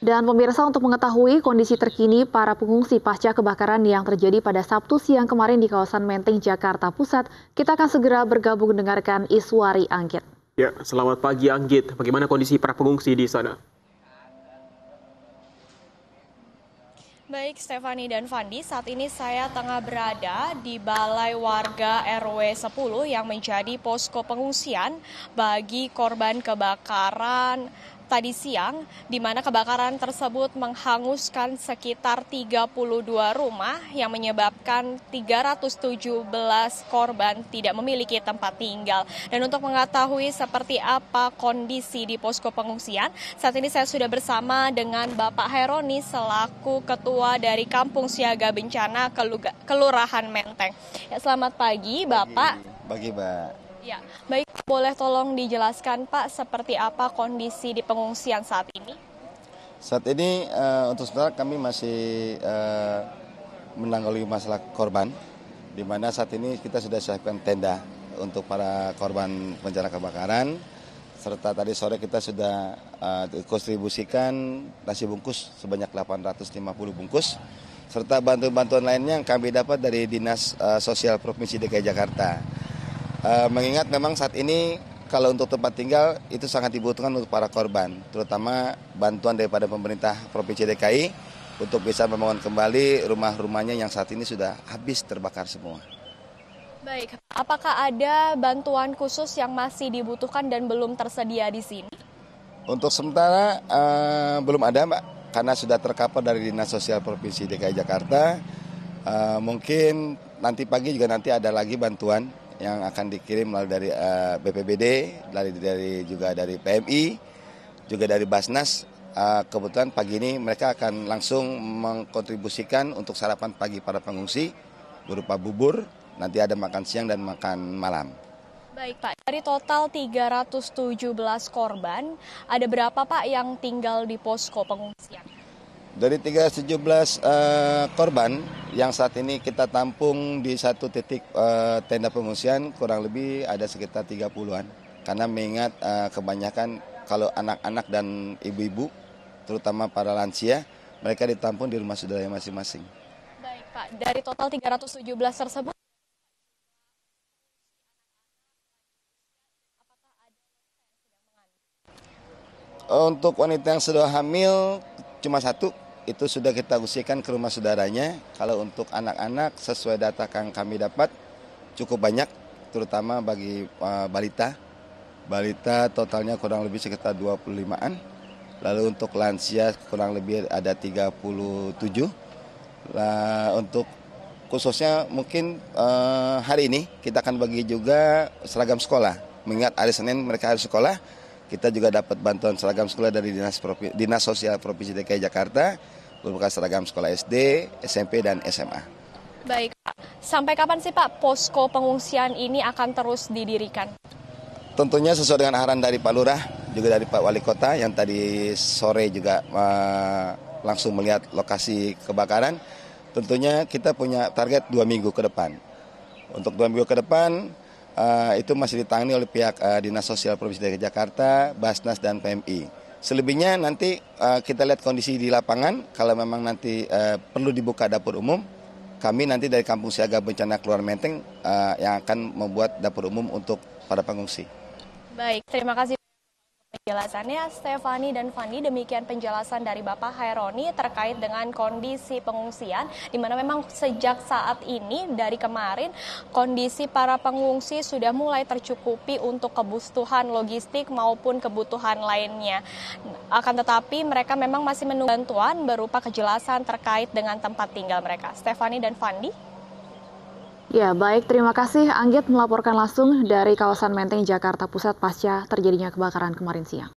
Dan pemirsa untuk mengetahui kondisi terkini para pengungsi pasca kebakaran yang terjadi pada Sabtu siang kemarin di kawasan Menteng, Jakarta Pusat, kita akan segera bergabung dengarkan Iswari Anggit. Ya, selamat pagi Anggit. Bagaimana kondisi para pengungsi di sana? Baik Stefani dan Fandi, saat ini saya tengah berada di Balai Warga RW 10 yang menjadi posko pengungsian bagi korban kebakaran tadi siang di mana kebakaran tersebut menghanguskan sekitar 32 rumah yang menyebabkan 317 korban tidak memiliki tempat tinggal. Dan untuk mengetahui seperti apa kondisi di posko pengungsian, saat ini saya sudah bersama dengan Bapak Heroni selaku Ketua dari Kampung Siaga Bencana Kelurahan Menteng. Ya, selamat pagi Bapak. Pagi, Mbak. Ya, baik. Boleh tolong dijelaskan Pak seperti apa kondisi di pengungsian saat ini? Saat ini uh, untuk sementara kami masih uh, eh, menanggulangi masalah korban, di mana saat ini kita sudah siapkan tenda untuk para korban bencana kebakaran, serta tadi sore kita sudah uh, eh, kontribusikan nasi bungkus sebanyak 850 bungkus, serta bantuan-bantuan lainnya yang kami dapat dari Dinas uh, Sosial Provinsi DKI Jakarta Eh, mengingat memang saat ini kalau untuk tempat tinggal itu sangat dibutuhkan untuk para korban, terutama bantuan daripada pemerintah Provinsi DKI untuk bisa membangun kembali rumah-rumahnya yang saat ini sudah habis terbakar semua. Baik, apakah ada bantuan khusus yang masih dibutuhkan dan belum tersedia di sini? Untuk sementara eh, belum ada, Mbak, karena sudah terkapar dari Dinas Sosial Provinsi DKI Jakarta. Eh, mungkin nanti pagi juga nanti ada lagi bantuan yang akan dikirim melalui dari uh, eh, BPBD, dari dari juga dari PMI, juga dari Basnas. Uh, kebetulan pagi ini mereka akan langsung mengkontribusikan untuk sarapan pagi para pengungsi berupa bubur, nanti ada makan siang dan makan malam. Baik Pak, dari total 317 korban, ada berapa Pak yang tinggal di posko pengungsian? Dari 317 uh, eh, korban yang saat ini kita tampung di satu titik uh, tenda pengungsian kurang lebih ada sekitar 30-an. Karena mengingat uh, kebanyakan kalau anak-anak dan ibu-ibu, terutama para lansia, mereka ditampung di rumah saudara masing-masing. Baik Pak, dari total 317 tersebut, Untuk wanita yang sudah hamil, cuma satu itu sudah kita usikan ke rumah saudaranya. Kalau untuk anak-anak sesuai data yang kami dapat cukup banyak terutama bagi uh, balita. Balita totalnya kurang lebih sekitar 25-an. Lalu untuk lansia kurang lebih ada 37. Lah untuk khususnya mungkin uh, hari ini kita akan bagi juga seragam sekolah. Mengingat hari Senin mereka harus sekolah, kita juga dapat bantuan seragam sekolah dari Dinas, Provi Dinas Sosial Provinsi DKI Jakarta, berupa seragam sekolah SD, SMP, dan SMA. Baik, sampai kapan sih Pak posko pengungsian ini akan terus didirikan? Tentunya sesuai dengan arahan dari Pak Lurah, juga dari Pak Wali Kota yang tadi sore juga uh, langsung melihat lokasi kebakaran. Tentunya kita punya target dua minggu ke depan. Untuk dua minggu ke depan, Eh, itu masih ditangani oleh pihak uh, Dinas Sosial Provinsi DKI Jakarta, Basnas dan PMI. Selebihnya nanti uh, kita lihat kondisi di lapangan. Kalau memang nanti uh, perlu dibuka dapur umum, kami nanti dari Kampung Siaga Bencana Keluar Menteng uh, yang akan membuat dapur umum untuk para pengungsi. Baik, terima kasih penjelasannya Stefani dan Fani. Demikian penjelasan dari Bapak Haironi terkait dengan kondisi pengungsian di mana memang sejak saat ini dari kemarin kondisi para pengungsi sudah mulai tercukupi untuk kebutuhan logistik maupun kebutuhan lainnya. Akan tetapi mereka memang masih menunggu bantuan berupa kejelasan terkait dengan tempat tinggal mereka. Stefani dan Fandi. Ya, baik. Terima kasih Anggit melaporkan langsung dari kawasan Menteng, Jakarta Pusat pasca terjadinya kebakaran kemarin siang.